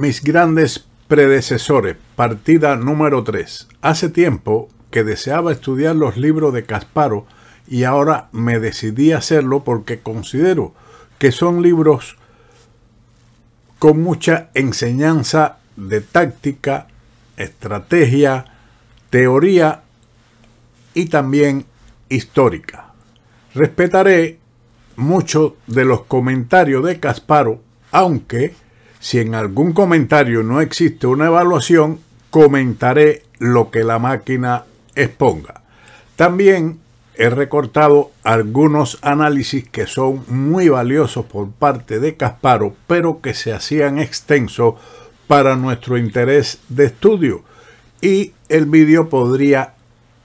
Mis grandes predecesores, partida número 3. Hace tiempo que deseaba estudiar los libros de Casparo y ahora me decidí a hacerlo porque considero que son libros con mucha enseñanza de táctica, estrategia, teoría y también histórica. Respetaré mucho de los comentarios de Casparo, aunque si en algún comentario no existe una evaluación, comentaré lo que la máquina exponga. También he recortado algunos análisis que son muy valiosos por parte de Casparo, pero que se hacían extensos para nuestro interés de estudio y el vídeo podría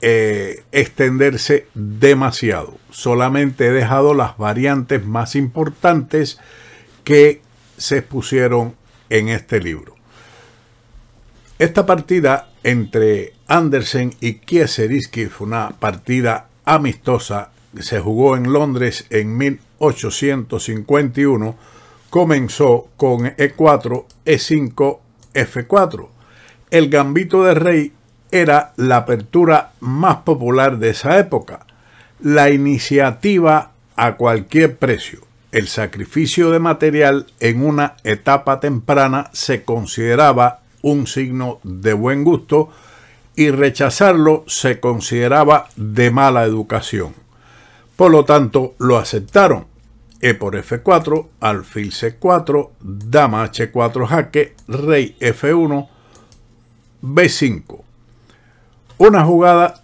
eh, extenderse demasiado. Solamente he dejado las variantes más importantes que se expusieron en este libro. Esta partida entre Andersen y Kieseriski fue una partida amistosa que se jugó en Londres en 1851. Comenzó con E4, E5, F4. El gambito de rey era la apertura más popular de esa época, la iniciativa a cualquier precio el sacrificio de material en una etapa temprana se consideraba un signo de buen gusto y rechazarlo se consideraba de mala educación. Por lo tanto, lo aceptaron. E por F4, alfil C4, dama H4 jaque, rey F1, B5. Una jugada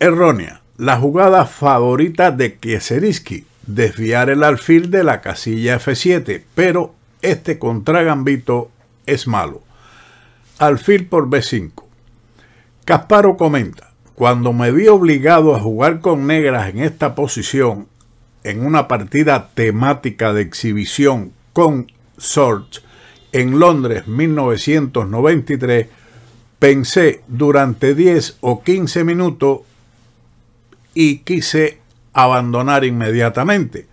errónea, la jugada favorita de Kieseriski, desviar el alfil de la casilla F7, pero este contragambito es malo. Alfil por B5. Casparo comenta, cuando me vi obligado a jugar con negras en esta posición, en una partida temática de exhibición con Sorge en Londres 1993, pensé durante 10 o 15 minutos y quise abandonar inmediatamente.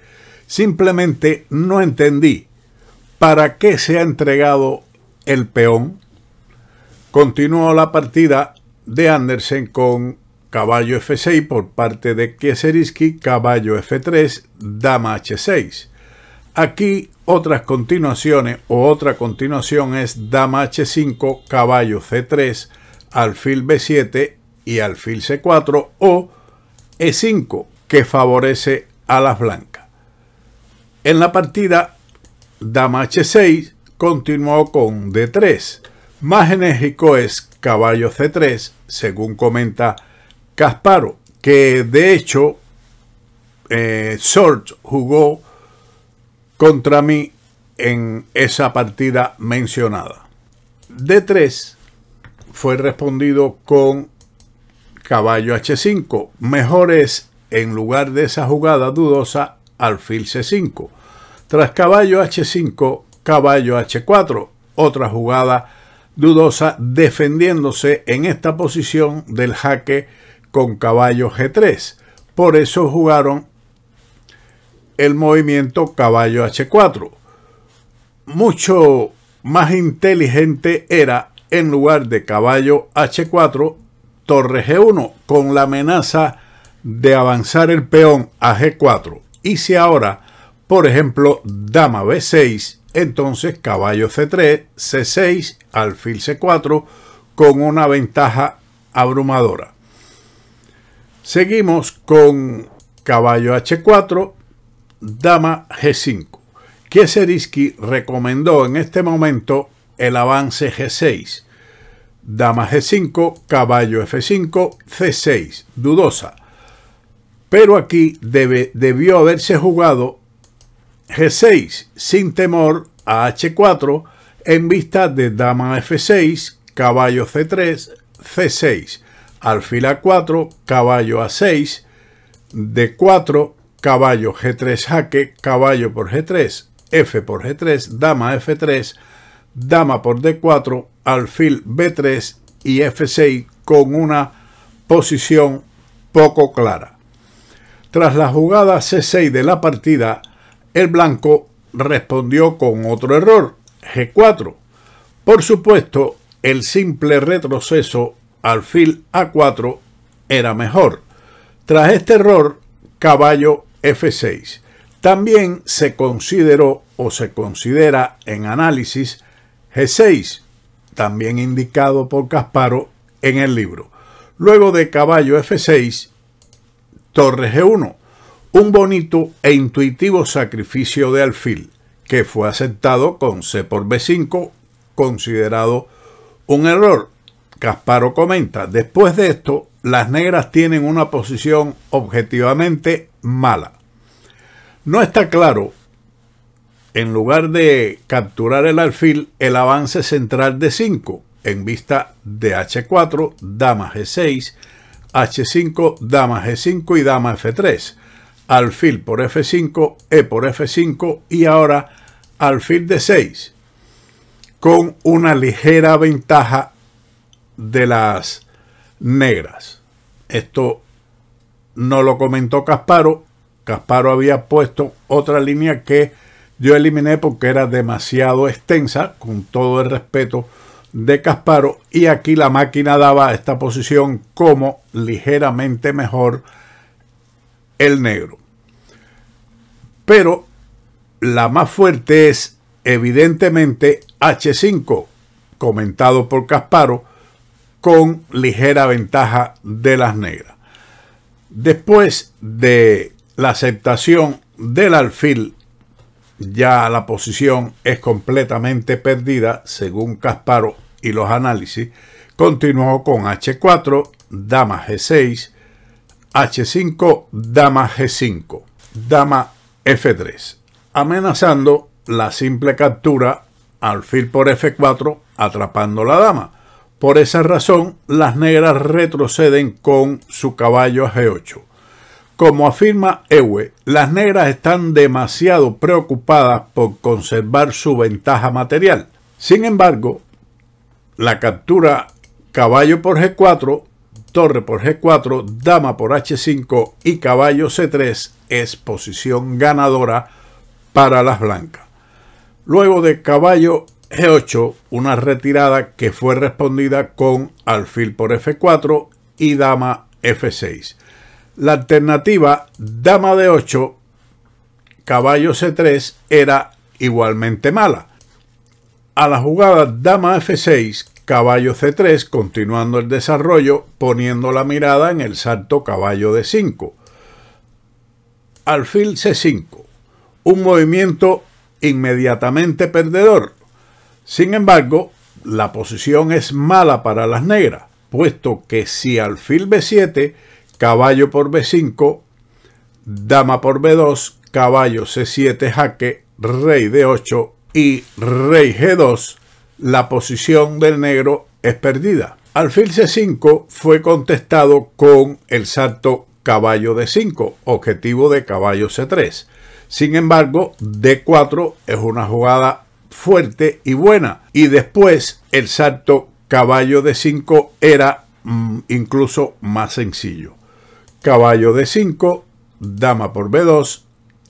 Simplemente no entendí para qué se ha entregado el peón. Continuó la partida de Andersen con caballo F6 por parte de Kieseriski, caballo F3, dama H6. Aquí otras continuaciones o otra continuación es dama H5, caballo C3, alfil B7 y alfil C4 o E5 que favorece a las blancas. En la partida, dama h6 continuó con d3. Más enérgico es caballo c3, según comenta Casparo, que de hecho eh, Sorge jugó contra mí en esa partida mencionada. D3 fue respondido con caballo H5. Mejor es en lugar de esa jugada dudosa, alfil C5. Tras caballo H5, caballo H4, otra jugada dudosa defendiéndose en esta posición del jaque con caballo G3. Por eso jugaron el movimiento caballo H4. Mucho más inteligente era en lugar de caballo H4, torre G1, con la amenaza de avanzar el peón a G4 y si ahora, por ejemplo, dama B6, entonces caballo C3, C6, alfil C4 con una ventaja abrumadora. Seguimos con caballo H4, dama G5. Kieseriski recomendó en este momento el avance G6. Dama G5, caballo F5, C6, dudosa. Pero aquí debió haberse jugado G6 sin temor a H4 en vista de dama F6, caballo C3, C6, alfil A4, caballo A6, D4, caballo G3 jaque, caballo por G3, F por G3, dama F3, dama por D4, alfil B3 y F6 con una posición poco clara. Tras la jugada C6 de la partida, el blanco respondió con otro error, G4. Por supuesto, el simple retroceso alfil A4 era mejor. Tras este error, caballo F6. También se consideró o se considera en análisis G6, también indicado por Casparo en el libro. Luego de caballo F6, Torre G1, un bonito e intuitivo sacrificio de alfil que fue aceptado con C por B5, considerado un error. Casparo comenta, después de esto, las negras tienen una posición objetivamente mala. No está claro, en lugar de capturar el alfil, el avance central de 5 en vista de H4, dama G6, h5, dama g5 y dama f3, alfil por f5, e por f5 y ahora alfil d6, con una ligera ventaja de las negras. Esto no lo comentó Casparo, Casparo había puesto otra línea que yo eliminé porque era demasiado extensa, con todo el respeto de Casparo y aquí la máquina daba esta posición como ligeramente mejor el negro. Pero la más fuerte es evidentemente H5, comentado por Casparo, con ligera ventaja de las negras. Después de la aceptación del alfil, ya la posición es completamente perdida, según Casparo y los análisis, continuó con H4, dama G6, H5, dama G5, dama F3, amenazando la simple captura alfil por F4 atrapando la dama. Por esa razón, las negras retroceden con su caballo G8. Como afirma Ewe, las negras están demasiado preocupadas por conservar su ventaja material. Sin embargo, la captura caballo por G4, torre por G4, dama por H5 y caballo C3 es posición ganadora para las blancas. Luego de caballo G8, una retirada que fue respondida con alfil por F4 y dama F6. La alternativa dama de 8 caballo C3 era igualmente mala a la jugada dama f6, caballo c3, continuando el desarrollo, poniendo la mirada en el salto caballo d5. Alfil c5, un movimiento inmediatamente perdedor. Sin embargo, la posición es mala para las negras, puesto que si alfil b7, caballo por b5, dama por b2, caballo c7 jaque, rey de 8 y rey G2, la posición del negro es perdida. Alfil C5 fue contestado con el salto caballo D5, objetivo de caballo C3. Sin embargo, D4 es una jugada fuerte y buena. Y después el salto caballo D5 era mm, incluso más sencillo. Caballo D5, dama por B2,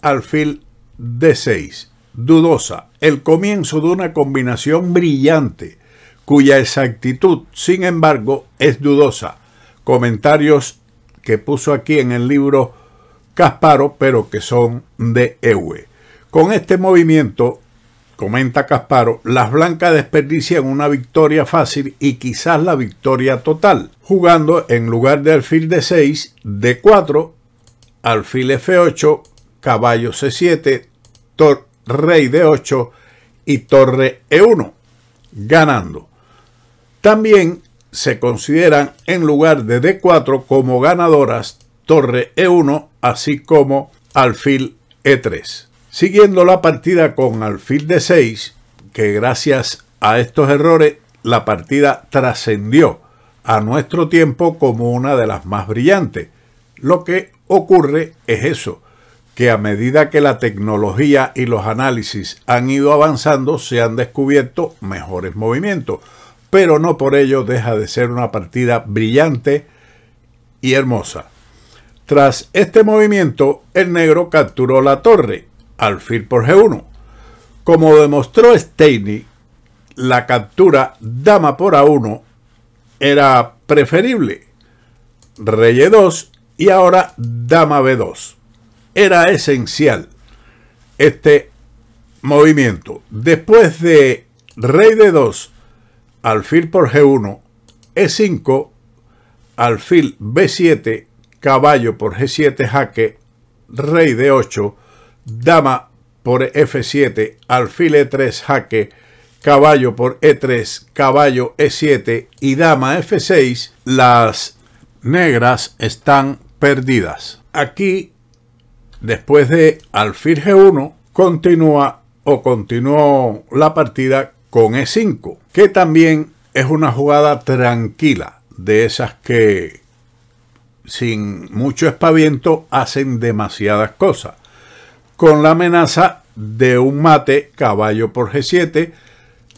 alfil D6 dudosa, el comienzo de una combinación brillante, cuya exactitud, sin embargo, es dudosa. Comentarios que puso aquí en el libro Casparo, pero que son de Ewe. Con este movimiento, comenta Casparo, las blancas desperdician una victoria fácil y quizás la victoria total, jugando en lugar de alfil de 6, d 4, alfil f8, caballo c7, tor rey de 8 y torre E1, ganando. También se consideran en lugar de D4 como ganadoras torre E1 así como alfil E3. Siguiendo la partida con alfil D6, que gracias a estos errores la partida trascendió a nuestro tiempo como una de las más brillantes. Lo que ocurre es eso, que a medida que la tecnología y los análisis han ido avanzando, se han descubierto mejores movimientos, pero no por ello deja de ser una partida brillante y hermosa. Tras este movimiento, el negro capturó la torre, alfil por G1. Como demostró Steiny, la captura dama por A1 era preferible. Rey E2 y ahora dama B2 era esencial este movimiento. Después de rey de 2, alfil por G1, E5, alfil B7, caballo por G7, jaque, rey de 8, dama por F7, alfil E3, jaque, caballo por E3, caballo E7 y dama F6, las negras están perdidas. Aquí Después de alfil G1, continúa o continuó la partida con E5, que también es una jugada tranquila, de esas que sin mucho espaviento hacen demasiadas cosas, con la amenaza de un mate caballo por G7,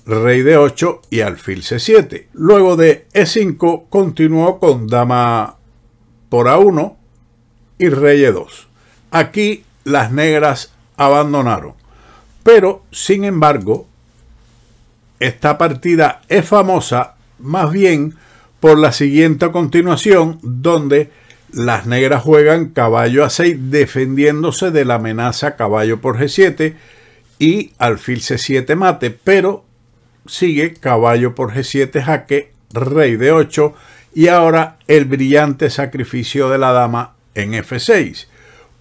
rey de 8 y alfil C7. Luego de E5 continuó con dama por A1 y rey E2. Aquí las negras abandonaron. Pero, sin embargo, esta partida es famosa más bien por la siguiente continuación donde las negras juegan caballo a 6 defendiéndose de la amenaza caballo por G7 y alfil C7 mate, pero sigue caballo por G7 jaque, rey de 8 y ahora el brillante sacrificio de la dama en F6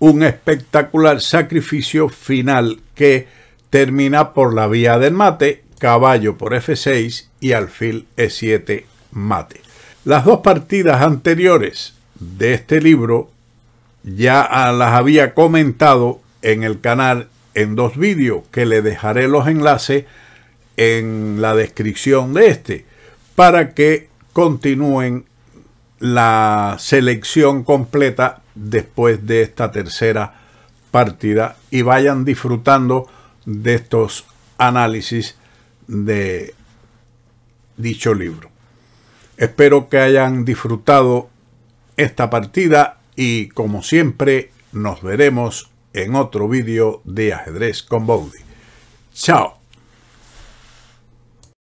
un espectacular sacrificio final que termina por la vía del mate, caballo por F6 y alfil E7 mate. Las dos partidas anteriores de este libro ya las había comentado en el canal en dos vídeos que le dejaré los enlaces en la descripción de este para que continúen la selección completa después de esta tercera partida y vayan disfrutando de estos análisis de dicho libro. Espero que hayan disfrutado esta partida y como siempre nos veremos en otro vídeo de ajedrez con Bowdy. Chao.